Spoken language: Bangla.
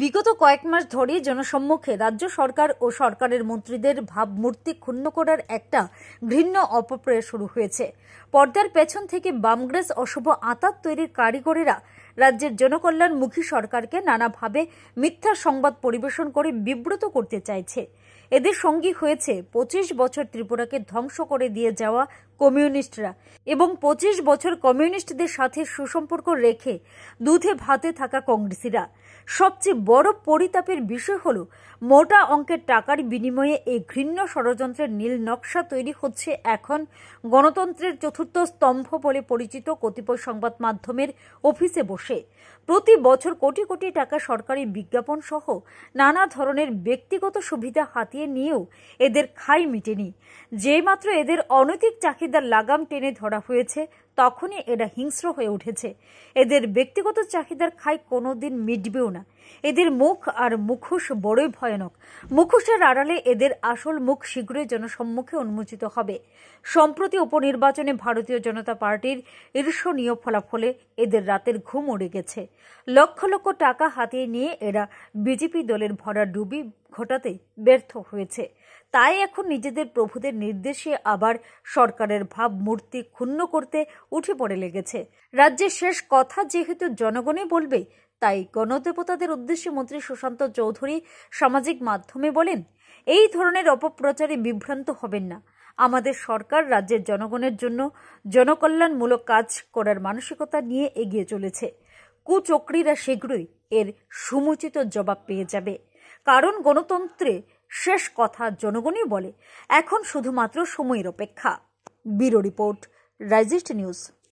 বিগত কয়েক মাস ধরে জনসম্মুখে রাজ্য সরকার ও সরকারের মন্ত্রীদের ভাবমূর্তি ক্ষুণ্ণ করার একটা ঘৃণ্য অপপ্রয় শুরু হয়েছে পর্দার পেছন থেকে বামগ্রেস অশুভ আতাত তৈরির কারিগরেরা রাজ্যের জনকল্যাণমুখী সরকারকে নানাভাবে মিথ্যা সংবাদ পরিবেশন করে বিব্রত করতে চাইছে এদের সঙ্গী হয়েছে পঁচিশ বছর ত্রিপুরাকে ধ্বংস করে দিয়ে যাওয়া কমিউনিস্টরা এবং পঁচিশ বছর কমিউনিস্টদের সাথে সুসম্পর্ক রেখে দুধে ভাতে থাকা কংগ্রেসিরা সবচেয়ে বড় পরিতাপের বিষয় হল মোটা অঙ্কের টাকার বিনিময়ে এই ঘৃণ্য ষড়যন্ত্রের নীল নকশা তৈরি হচ্ছে এখন গণতন্ত্রের চতুর্থ স্তম্ভ বলে পরিচিত কতিপয় সংবাদ মাধ্যমের অফিসে বসে বসে প্রতি বছর কোটি কোটি টাকা সরকারি বিজ্ঞাপন সহ নানা ধরনের ব্যক্তিগত সুবিধা হাতিয়ে নিয়েও এদের খাই মিটেনি যেমাত্র এদের অনৈতিক চাহিদার লাগাম টেনে ধরা হয়েছে তখনই এরা হিংস্র হয়ে উঠেছে এদের ব্যক্তিগত চাহিদার খাই দিন মিটবেও না এদের মুখ আর মুখোশ বড়ই ভয়ানক মুখোশের আড়ালে এদের আসল মুখ শীঘ্রই জনসম্মুখে উন্মোচিত হবে সম্প্রতি উপনির্বাচনে ভারতীয় জনতা পার্টির ঈর্ষণীয় ফলাফলে এদের রাতের ঘুম উড়ে গেছে লক্ষ লক্ষ টাকা হাতিয়ে নিয়ে এরা বিজেপি দলের ভরা ডুবি ঘটাতে ব্যর্থ হয়েছে তাই এখন নিজেদের প্রভুদের নির্দেশে আবার সরকারের ভাবমূর্তি ক্ষুণ্ণ করতে উঠে পড়ে লেগেছে রাজ্যের শেষ কথা যেহেতু জনগণে বলবে তাই গণদেবতাদের উদ্দেশ্যে মন্ত্রী সুশান্ত চৌধুরী সামাজিক মাধ্যমে বলেন এই ধরনের অপপ্রচারে বিভ্রান্ত হবেন না আমাদের সরকার রাজ্যের জনগণের জন্য জনকল্যাণমূলক কাজ করার মানসিকতা নিয়ে এগিয়ে চলেছে কুচক্রীরা শীঘ্রই এর সমুচিত জবাব পেয়ে যাবে কারণ গণতন্ত্রে শেষ কথা জনগণই বলে এখন শুধুমাত্র সময়ের অপেক্ষা ব্যুরো রিপোর্ট রাইজিস্ট নিউজ